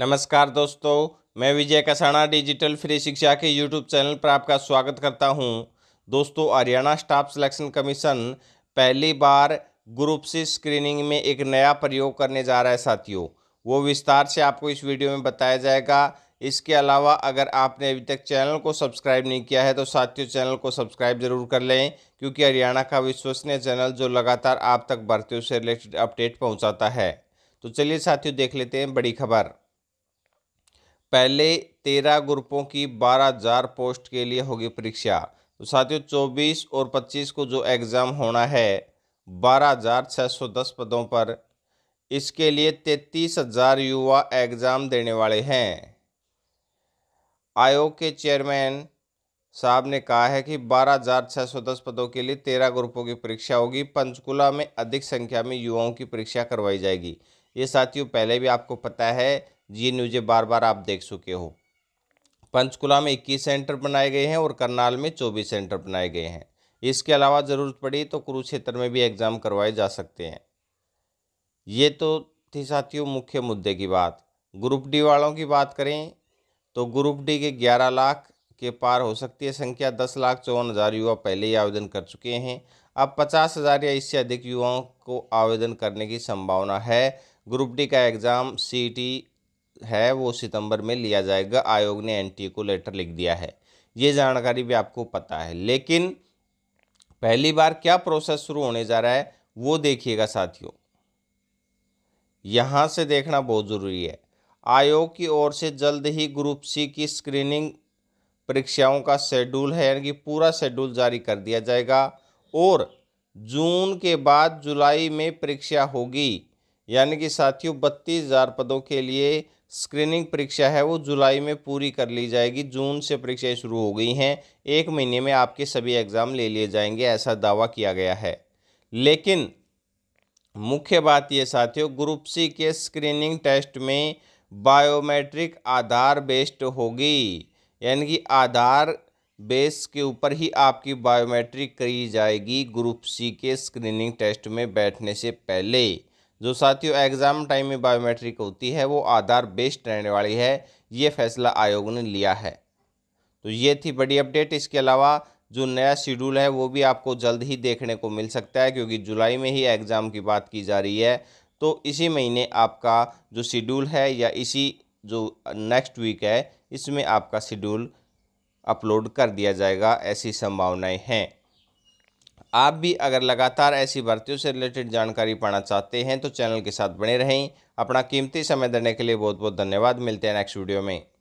नमस्कार दोस्तों मैं विजय कसाणा डिजिटल फ्री शिक्षा के यूट्यूब चैनल पर आपका स्वागत करता हूं दोस्तों हरियाणा स्टाफ सिलेक्शन कमीशन पहली बार ग्रुप सी स्क्रीनिंग में एक नया प्रयोग करने जा रहा है साथियों वो विस्तार से आपको इस वीडियो में बताया जाएगा इसके अलावा अगर आपने अभी तक चैनल को सब्सक्राइब नहीं किया है तो साथियों चैनल को सब्सक्राइब जरूर कर लें क्योंकि हरियाणा का विश्वसनीय चैनल जो लगातार आप तक भर्तियों से रिलेटेड अपडेट पहुंचाता है तो चलिए साथियों देख लेते हैं बड़ी खबर पहले तेरह ग्रुपों की बारह हजार पोस्ट के लिए होगी परीक्षा तो साथियों चौबीस और पच्चीस को जो एग्ज़ाम होना है बारह हजार छः सौ दस पदों पर इसके लिए तैतीस हजार युवा एग्ज़ाम देने वाले हैं आयोग के चेयरमैन साहब ने कहा है कि बारह हजार छः सौ दस पदों के लिए तेरह ग्रुपों की परीक्षा होगी पंचकुला में अधिक संख्या में युवाओं की परीक्षा करवाई जाएगी ये साथियों पहले भी आपको पता है ये न्यूज़ें बार बार आप देख चुके हो पंचकुला में इक्कीस सेंटर बनाए गए हैं और करनाल में चौबीस सेंटर बनाए गए हैं इसके अलावा ज़रूरत पड़ी तो कुरुक्षेत्र में भी एग्ज़ाम करवाए जा सकते हैं ये तो थी साथियों मुख्य मुद्दे की बात ग्रुप डी वालों की बात करें तो ग्रुप डी के 11 लाख के पार हो सकती है संख्या दस लाख चौवन हज़ार युवा पहले ही आवेदन कर चुके हैं अब पचास हज़ार या इससे अधिक युवाओं को आवेदन करने की संभावना है ग्रुप डी का एग्ज़ाम सी है वो सितंबर में लिया जाएगा आयोग ने एनटीए को लेटर लिख दिया है ये जानकारी भी आपको पता है लेकिन पहली बार क्या प्रोसेस शुरू होने जा रहा है वो देखिएगा साथियों यहाँ से देखना बहुत ज़रूरी है आयोग की ओर से जल्द ही ग्रुप सी की स्क्रीनिंग परीक्षाओं का शेड्यूल है यानी कि पूरा शेड्यूल जारी कर दिया जाएगा और जून के बाद जुलाई में परीक्षा होगी यानी कि साथियों बत्तीस हज़ार पदों के लिए स्क्रीनिंग परीक्षा है वो जुलाई में पूरी कर ली जाएगी जून से परीक्षाएं शुरू हो गई हैं एक महीने में आपके सभी एग्ज़ाम ले लिए जाएंगे ऐसा दावा किया गया है लेकिन मुख्य बात ये साथियों ग्रुप सी के स्क्रीनिंग टेस्ट में बायोमेट्रिक आधार बेस्ड होगी यानी कि आधार बेस के ऊपर ही आपकी बायोमेट्रिक करी जाएगी ग्रुप सी के स्क्रीनिंग टेस्ट में बैठने से पहले जो साथियों एग्ज़ाम टाइम में बायोमेट्रिक होती है वो आधार बेस्ड रहने वाली है ये फैसला आयोग ने लिया है तो ये थी बड़ी अपडेट इसके अलावा जो नया शेड्यूल है वो भी आपको जल्द ही देखने को मिल सकता है क्योंकि जुलाई में ही एग्ज़ाम की बात की जा रही है तो इसी महीने आपका जो शेड्यूल है या इसी जो नेक्स्ट वीक है इसमें आपका शेड्यूल अपलोड कर दिया जाएगा ऐसी संभावनाएं हैं आप भी अगर लगातार ऐसी भर्तियों से रिलेटेड जानकारी पाना चाहते हैं तो चैनल के साथ बने रहें अपना कीमती समय देने के लिए बहुत बहुत धन्यवाद मिलते हैं नेक्स्ट वीडियो में